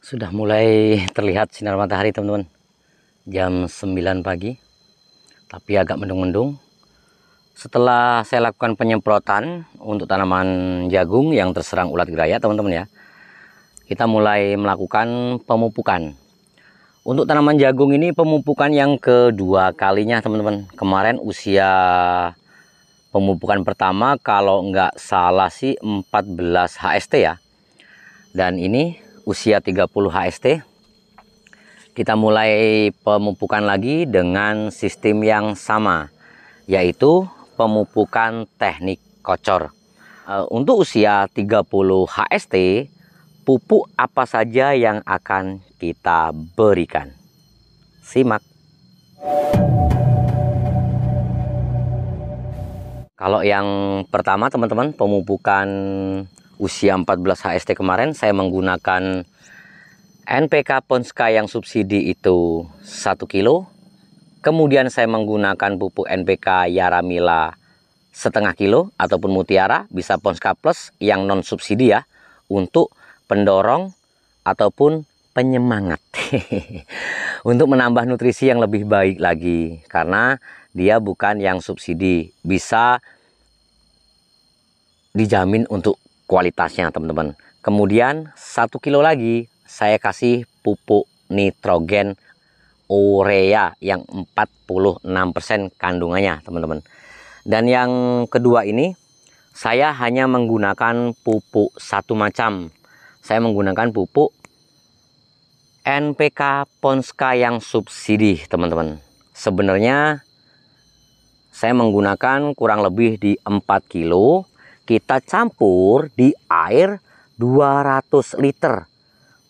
sudah mulai terlihat sinar matahari teman-teman jam 9 pagi tapi agak mendung-mendung setelah saya lakukan penyemprotan untuk tanaman jagung yang terserang ulat geraya teman-teman ya kita mulai melakukan pemupukan untuk tanaman jagung ini pemupukan yang kedua kalinya teman-teman kemarin usia pemupukan pertama kalau nggak salah sih 14 HST ya dan ini usia 30 HST. Kita mulai pemupukan lagi dengan sistem yang sama, yaitu pemupukan teknik kocor. E, untuk usia 30 HST, pupuk apa saja yang akan kita berikan? Simak. Kalau yang pertama teman-teman pemupukan usia 14 HST kemarin saya menggunakan NPK Ponska yang subsidi itu 1 kilo. Kemudian saya menggunakan pupuk NPK Yaramila setengah kilo ataupun mutiara bisa Ponska Plus yang non subsidi ya untuk pendorong ataupun penyemangat untuk menambah nutrisi yang lebih baik lagi karena dia bukan yang subsidi bisa dijamin untuk kualitasnya teman-teman kemudian satu kilo lagi saya kasih pupuk nitrogen urea yang 46% kandungannya teman-teman dan yang kedua ini saya hanya menggunakan pupuk satu macam saya menggunakan pupuk NPK Ponska yang subsidi teman-teman sebenarnya saya menggunakan kurang lebih di 4 kilo kita campur di air 200 liter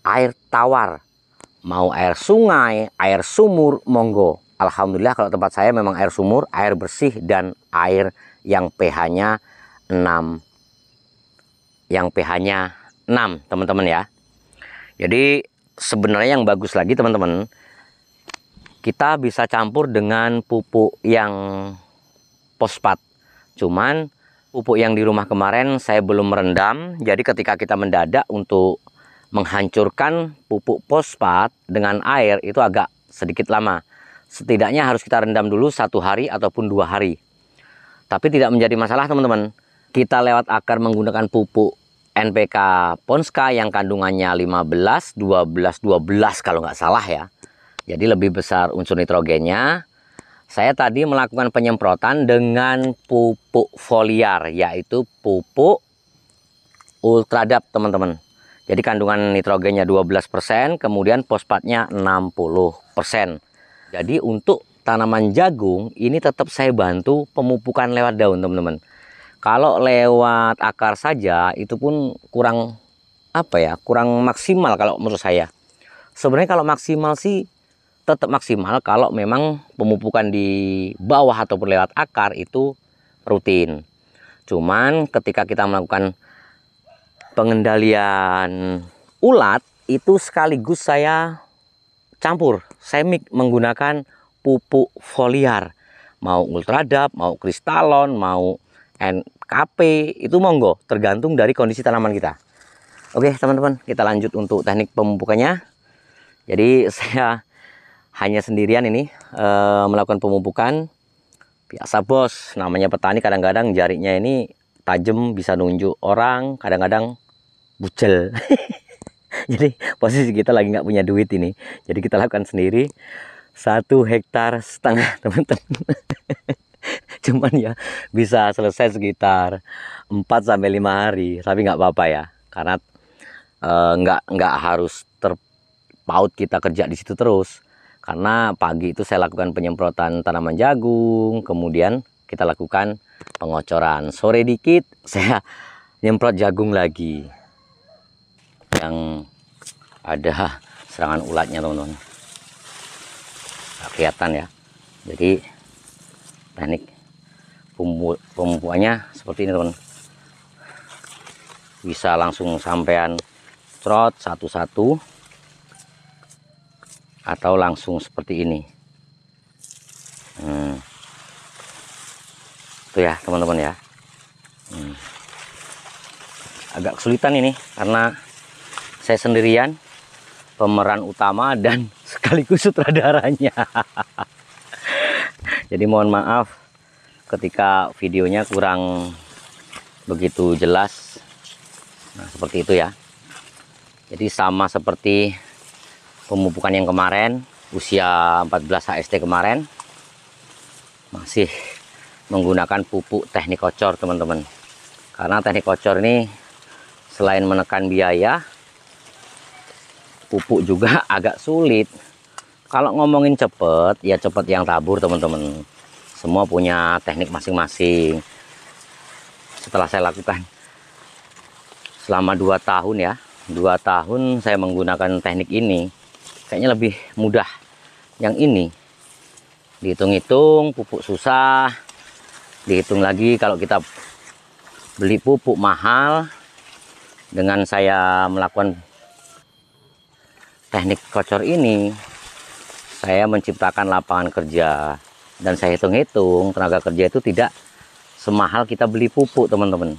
air tawar. Mau air sungai, air sumur, monggo. Alhamdulillah kalau tempat saya memang air sumur, air bersih dan air yang pH-nya 6. Yang pH-nya 6, teman-teman ya. Jadi sebenarnya yang bagus lagi teman-teman, kita bisa campur dengan pupuk yang pospat. Cuman pupuk yang di rumah kemarin saya belum merendam, jadi ketika kita mendadak untuk menghancurkan pupuk fosfat dengan air itu agak sedikit lama. Setidaknya harus kita rendam dulu satu hari ataupun dua hari. Tapi tidak menjadi masalah teman-teman. Kita lewat akar menggunakan pupuk NPK Ponska yang kandungannya 15, 12, 12 kalau nggak salah ya. Jadi lebih besar unsur nitrogennya. Saya tadi melakukan penyemprotan dengan pupuk foliar yaitu pupuk ultradap teman-teman jadi kandungan nitrogennya 12%, kemudian fosfatnya 60%. Jadi untuk tanaman jagung ini tetap saya bantu pemupukan lewat daun, teman-teman. Kalau lewat akar saja itu pun kurang apa ya? Kurang maksimal kalau menurut saya. Sebenarnya kalau maksimal sih tetap maksimal kalau memang pemupukan di bawah ataupun lewat akar itu rutin. Cuman ketika kita melakukan pengendalian ulat itu sekaligus saya campur semik menggunakan pupuk foliar mau ultradap mau kristalon mau NKP itu monggo tergantung dari kondisi tanaman kita oke teman-teman kita lanjut untuk teknik pemupukannya jadi saya hanya sendirian ini e, melakukan pemupukan biasa bos namanya petani kadang-kadang jarinya ini tajam bisa nunjuk orang kadang-kadang bucel jadi posisi kita lagi nggak punya duit ini jadi kita lakukan sendiri satu hektar setengah teman-teman cuman ya bisa selesai sekitar 4 sampai lima hari tapi nggak apa-apa ya karena nggak eh, nggak nggak harus terpaut kita kerja di situ terus karena pagi itu saya lakukan penyemprotan tanaman jagung kemudian kita lakukan pengocoran sore dikit saya nyemprot jagung lagi yang ada serangan ulatnya teman-teman kelihatan ya jadi teknik pembuatnya seperti ini teman bisa langsung sampean trot satu-satu atau langsung seperti ini hmm. itu ya teman-teman ya hmm. agak kesulitan ini karena saya sendirian pemeran utama dan sekaligus sutradaranya jadi mohon maaf ketika videonya kurang begitu jelas nah seperti itu ya jadi sama seperti pemupukan yang kemarin usia 14 HST kemarin masih menggunakan pupuk teknik kocor teman-teman karena teknik kocor ini selain menekan biaya pupuk juga agak sulit kalau ngomongin cepet ya cepet yang tabur teman-teman semua punya teknik masing-masing setelah saya lakukan selama dua tahun ya dua tahun saya menggunakan teknik ini kayaknya lebih mudah yang ini dihitung-hitung pupuk susah dihitung lagi kalau kita beli pupuk mahal dengan saya melakukan teknik kocor ini saya menciptakan lapangan kerja dan saya hitung-hitung tenaga kerja itu tidak semahal kita beli pupuk teman-teman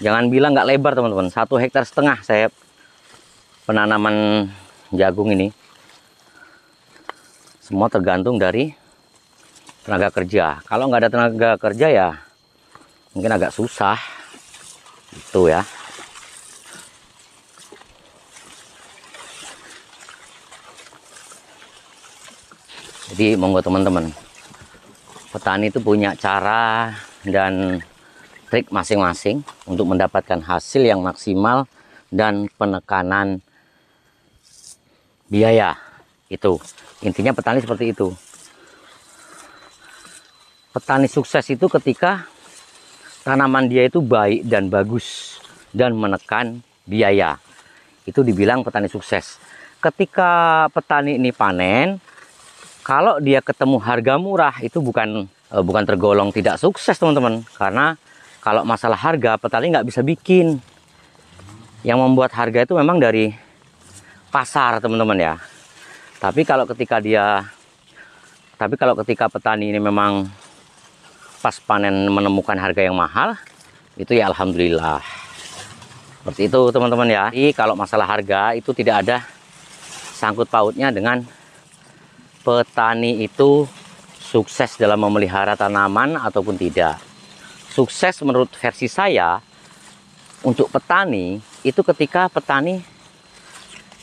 jangan bilang nggak lebar teman-teman satu hektar setengah saya penanaman jagung ini semua tergantung dari tenaga kerja kalau nggak ada tenaga kerja ya mungkin agak susah itu ya jadi monggo teman-teman petani itu punya cara dan trik masing-masing untuk mendapatkan hasil yang maksimal dan penekanan biaya itu intinya petani seperti itu petani sukses itu ketika tanaman dia itu baik dan bagus dan menekan biaya itu dibilang petani sukses ketika petani ini panen kalau dia ketemu harga murah itu bukan e, bukan tergolong tidak sukses teman-teman karena kalau masalah harga petani nggak bisa bikin yang membuat harga itu memang dari pasar teman-teman ya tapi kalau ketika dia tapi kalau ketika petani ini memang pas panen menemukan harga yang mahal itu ya alhamdulillah seperti itu teman-teman ya. Jadi kalau masalah harga itu tidak ada sangkut pautnya dengan petani itu sukses dalam memelihara tanaman ataupun tidak. Sukses menurut versi saya untuk petani itu ketika petani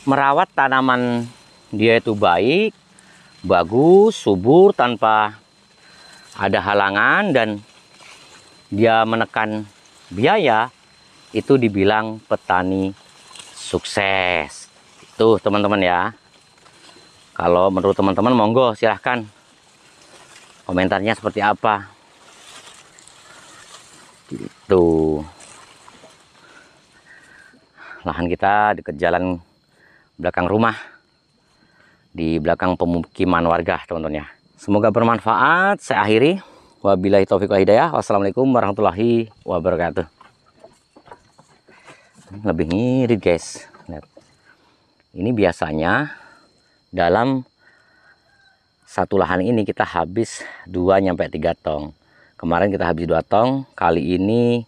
merawat tanaman dia itu baik, bagus, subur tanpa ada halangan dan dia menekan biaya itu dibilang petani sukses. itu teman-teman ya. Kalau menurut teman-teman monggo silahkan komentarnya seperti apa. itu Lahan kita dekat jalan belakang rumah di belakang pemukiman warga teman-teman ya. Semoga bermanfaat. Saya akhiri. Wabillahi taufiq wa hidayah. Wassalamualaikum warahmatullahi wabarakatuh. Lebih ngirit guys. Ini biasanya dalam satu lahan ini kita habis 2 nyampe 3 tong. Kemarin kita habis 2 tong, kali ini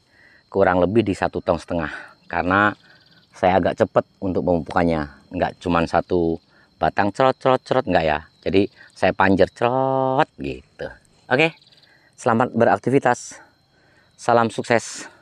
kurang lebih di satu tong setengah karena saya agak cepat untuk memupukannya. Enggak cuma satu batang cerot-cerot-cerot enggak ya. Jadi saya panjer cerot gitu. Oke. Selamat beraktivitas. Salam sukses.